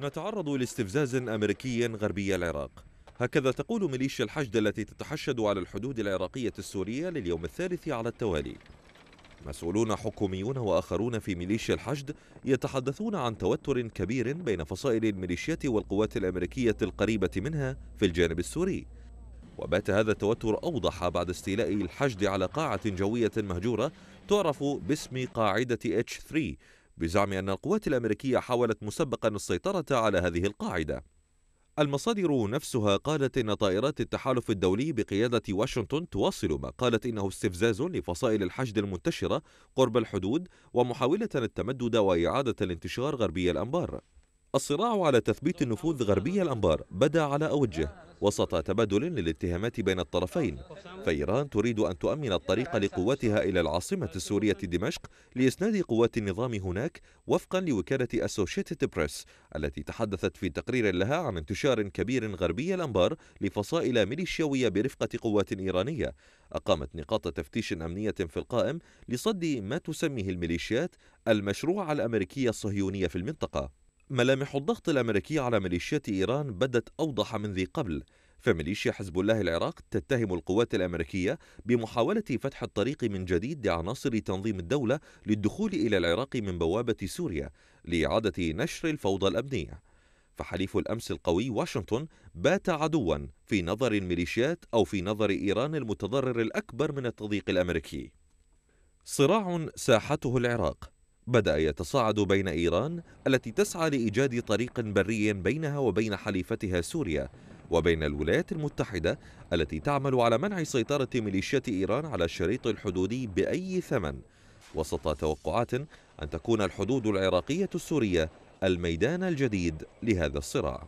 نتعرض لاستفزاز أمريكي غربي العراق هكذا تقول ميليشيا الحشد التي تتحشد على الحدود العراقية السورية لليوم الثالث على التوالي مسؤولون حكوميون وآخرون في ميليشيا الحشد يتحدثون عن توتر كبير بين فصائل الميليشيات والقوات الأمريكية القريبة منها في الجانب السوري وبات هذا التوتر أوضح بعد استيلاء الحشد على قاعة جوية مهجورة تعرف باسم قاعدة H3 بزعم أن القوات الأمريكية حاولت مسبقا السيطرة على هذه القاعدة المصادر نفسها قالت إن طائرات التحالف الدولي بقيادة واشنطن تواصل ما قالت إنه استفزاز لفصائل الحشد المنتشرة قرب الحدود ومحاولة التمدد وإعادة الانتشار غربي الأنبار الصراع على تثبيت النفوذ غربي الأنبار بدا على أوجه وسط تبادل للاتهامات بين الطرفين فإيران تريد أن تؤمن الطريق لقواتها إلى العاصمة السورية دمشق لإسناد قوات النظام هناك وفقا لوكالة أسوشيتد بريس التي تحدثت في تقرير لها عن انتشار كبير غربي الأنبار لفصائل ميليشياوية برفقة قوات إيرانية أقامت نقاط تفتيش أمنية في القائم لصد ما تسميه الميليشيات المشروع الأمريكي الصهيوني في المنطقة ملامح الضغط الأمريكي على ميليشيات إيران بدت أوضح من ذي قبل فميليشيا حزب الله العراق تتهم القوات الأمريكية بمحاولة فتح الطريق من جديد لعناصر تنظيم الدولة للدخول إلى العراق من بوابة سوريا لإعادة نشر الفوضى الأمنية فحليف الأمس القوي واشنطن بات عدوا في نظر الميليشيات أو في نظر إيران المتضرر الأكبر من التضييق الأمريكي صراع ساحته العراق بدأ يتصاعد بين إيران التي تسعى لإيجاد طريق بري بينها وبين حليفتها سوريا وبين الولايات المتحدة التي تعمل على منع سيطرة ميليشيات إيران على الشريط الحدودي بأي ثمن وسط توقعات أن تكون الحدود العراقية السورية الميدان الجديد لهذا الصراع